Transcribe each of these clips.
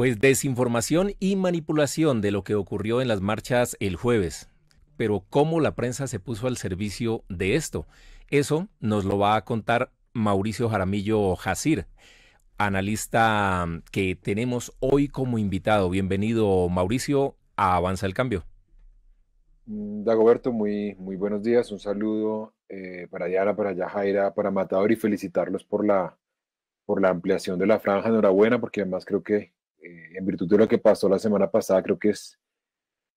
Pues desinformación y manipulación de lo que ocurrió en las marchas el jueves. Pero cómo la prensa se puso al servicio de esto, eso nos lo va a contar Mauricio Jaramillo Jacir, analista mm, que tenemos hoy como invitado. Bienvenido, Mauricio, a Avanza el Cambio. Mm, Dagoberto, muy, muy buenos días. Un saludo eh, para Yara, para Yajaira, para Matador y felicitarlos por la, por la ampliación de la franja. Enhorabuena, porque además creo que eh, en virtud de lo que pasó la semana pasada, creo que es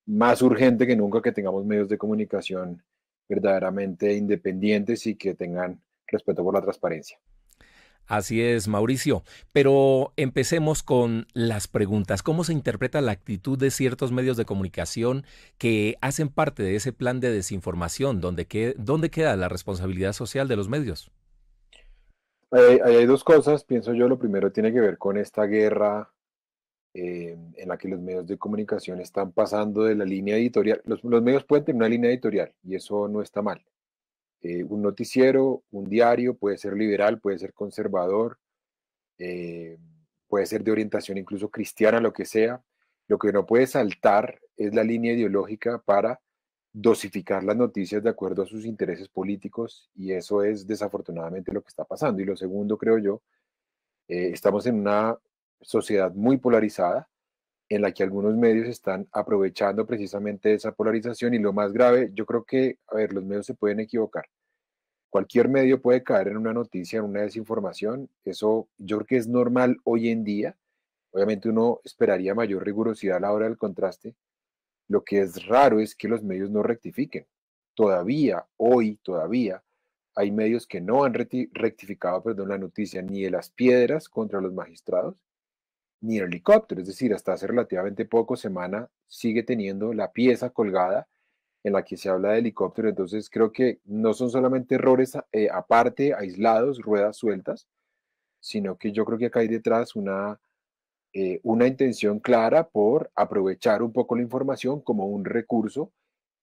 más urgente que nunca que tengamos medios de comunicación verdaderamente independientes y que tengan respeto por la transparencia. Así es, Mauricio. Pero empecemos con las preguntas. ¿Cómo se interpreta la actitud de ciertos medios de comunicación que hacen parte de ese plan de desinformación? ¿Dónde, dónde queda la responsabilidad social de los medios? hay, dos cosas, pienso yo. Lo primero tiene que ver con esta guerra eh, en la que los medios de comunicación están pasando de la línea editorial. Los, medios pueden tener una línea editorial y eso no está mal. Eh, un noticiero, un diario puede ser liberal, puede ser conservador, eh, puede ser de orientación incluso cristiana, lo que sea. Lo que no puede saltar es la línea ideológica para dosificar las noticias de acuerdo a sus intereses políticos y eso es desafortunadamente lo que está pasando. Y lo segundo, creo yo, estamos en una sociedad muy polarizada en la que algunos medios están aprovechando precisamente esa polarización y lo más grave, yo creo que, a ver, los medios se pueden equivocar. Cualquier medio puede caer en una noticia, en una desinformación. Eso yo creo que es normal hoy en día. Obviamente uno esperaría mayor rigurosidad a la hora del contraste. Lo que es raro es que los medios no rectifiquen. Todavía, hoy, todavía, hay medios que no han rectificado perdón, la noticia ni de las piedras contra los magistrados, ni helicóptero, es decir, hasta hace relativamente poco semana sigue teniendo la pieza colgada en la que se habla de helicóptero, entonces creo que no son solamente errores eh, aparte, aislados, ruedas sueltas, sino que yo creo que acá hay detrás una, eh, una intención clara por aprovechar un poco la información como un recurso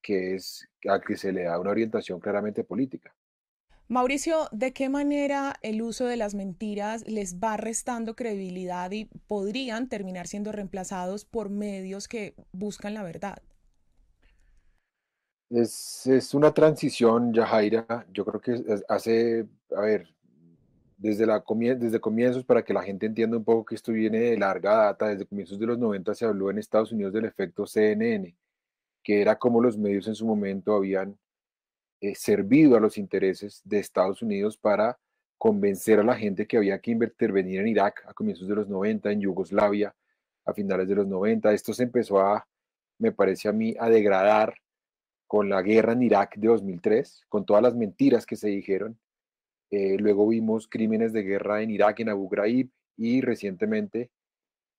que es a que se le da una orientación claramente política. Mauricio, ¿de qué manera el uso de las mentiras les va restando credibilidad y podrían terminar siendo reemplazados por medios que buscan la verdad? Es, una transición, Yajaira. Yo creo que hace, a ver, desde, la desde comienzos, para que la gente entienda un poco que esto viene de larga data, desde comienzos de los 90 se habló en Estados Unidos del efecto CNN, que era como los medios en su momento habían eh, servido a los intereses de Estados Unidos para convencer a la gente que había que intervenir en Irak a comienzos de los 90, en Yugoslavia a finales de los 90. Esto se empezó a, me parece a mí, a degradar con la guerra en Irak de 2003, con todas las mentiras que se dijeron. Eh, luego vimos crímenes de guerra en Irak, en Abu Ghraib y recientemente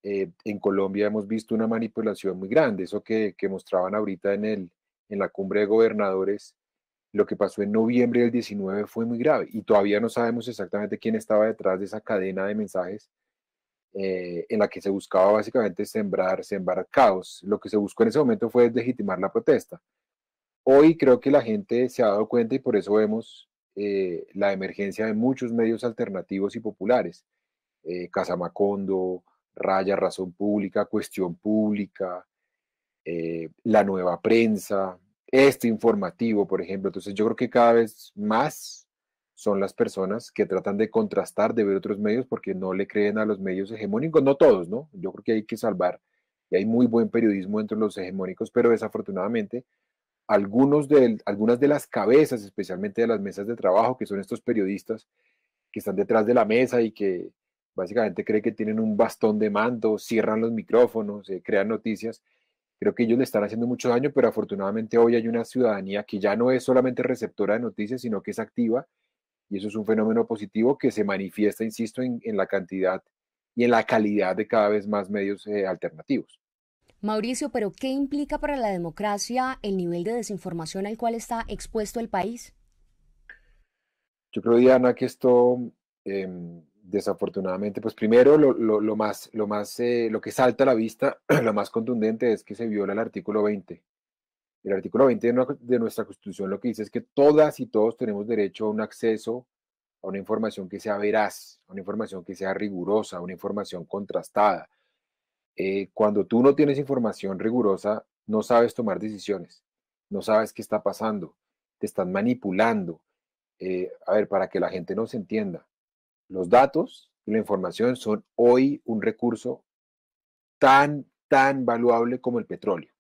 eh, en Colombia hemos visto una manipulación muy grande, eso que, que mostraban ahorita en, el, en la cumbre de gobernadores lo que pasó en noviembre del 19 fue muy grave y todavía no sabemos exactamente quién estaba detrás de esa cadena de mensajes eh, en la que se buscaba básicamente sembrar, sembrar caos. Lo que se buscó en ese momento fue legitimar la protesta. Hoy creo que la gente se ha dado cuenta y por eso vemos eh, la emergencia de muchos medios alternativos y populares. Eh, Casamacondo, Raya, Razón Pública, Cuestión Pública, eh, La Nueva Prensa, este informativo, por ejemplo. Entonces yo creo que cada vez más son las personas que tratan de contrastar, de ver otros medios, porque no le creen a los medios hegemónicos, no todos, ¿no? Yo creo que hay que salvar, y hay muy buen periodismo entre los hegemónicos, pero desafortunadamente algunos de, algunas de las cabezas, especialmente de las mesas de trabajo, que son estos periodistas que están detrás de la mesa y que básicamente creen que tienen un bastón de mando, cierran los micrófonos, eh, crean noticias, Creo que ellos le están haciendo mucho daño, pero afortunadamente hoy hay una ciudadanía que ya no es solamente receptora de noticias, sino que es activa. Y eso es un fenómeno positivo que se manifiesta, insisto, en, la cantidad y en la calidad de cada vez más medios eh, alternativos. Mauricio, pero ¿qué implica para la democracia el nivel de desinformación al cual está expuesto el país? Yo creo, Diana, que esto em, desafortunadamente, pues primero lo, más, lo, más eh, lo que salta a la vista, lo más contundente es que se viola el artículo 20. El artículo 20 de, nuestra Constitución lo que dice es que todas y todos tenemos derecho a un acceso a una información que sea veraz, a una información que sea rigurosa, a una información contrastada. Eh, cuando tú no tienes información rigurosa, no sabes tomar decisiones, no sabes qué está pasando, te están manipulando. Eh, a ver, para que la gente no se entienda, los datos y la información son hoy un recurso tan, tan valuable como el petróleo,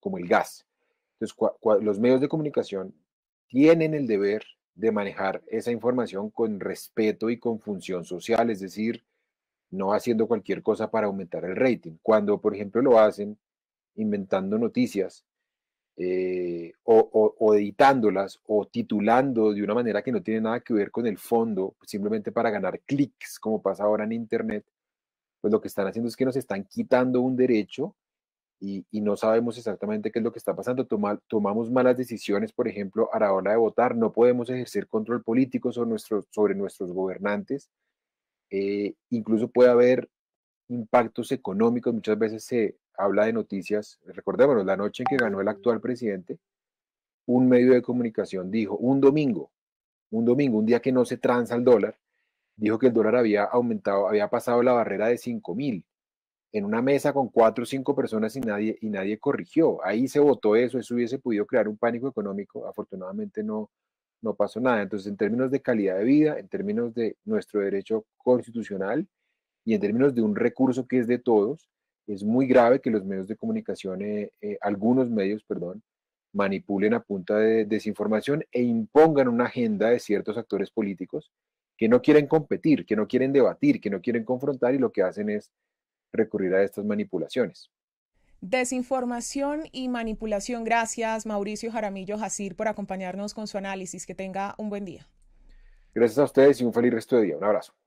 como el gas. Entonces, los medios de comunicación tienen el deber de manejar esa información con respeto y con función social, es decir, no haciendo cualquier cosa para aumentar el rating. Cuando, por ejemplo, lo hacen inventando noticias eh, o, editándolas o titulando de una manera que no tiene nada que ver con el fondo, simplemente para ganar clics, como pasa ahora en Internet, pues lo que están haciendo es que nos están quitando un derecho y, no sabemos exactamente qué es lo que está pasando. tomamos malas decisiones, por ejemplo, a la hora de votar, no podemos ejercer control político sobre, nuestros sobre nuestros gobernantes. Eh, incluso puede haber impactos económicos, muchas veces se, habla de noticias, recordémonos, la noche en que ganó el actual presidente, un medio de comunicación dijo, un domingo, un domingo, un día que no se transa el dólar, dijo que el dólar había aumentado, había pasado la barrera de 5 mil en una mesa con cuatro o cinco personas y nadie, y nadie corrigió. Ahí se votó eso, eso hubiese podido crear un pánico económico, afortunadamente no, no pasó nada. Entonces, en términos de calidad de vida, en términos de nuestro derecho constitucional y en términos de un recurso que es de todos, es muy grave que los medios de comunicación, eh, eh, algunos medios, perdón, manipulen a punta de desinformación e impongan una agenda de ciertos actores políticos que no quieren competir, que no quieren debatir, que no quieren confrontar y lo que hacen es recurrir a estas manipulaciones. Desinformación y manipulación. Gracias, Mauricio Jaramillo Jacir, por acompañarnos con su análisis. Que tenga un buen día. Gracias a ustedes y un feliz resto de día. Un abrazo.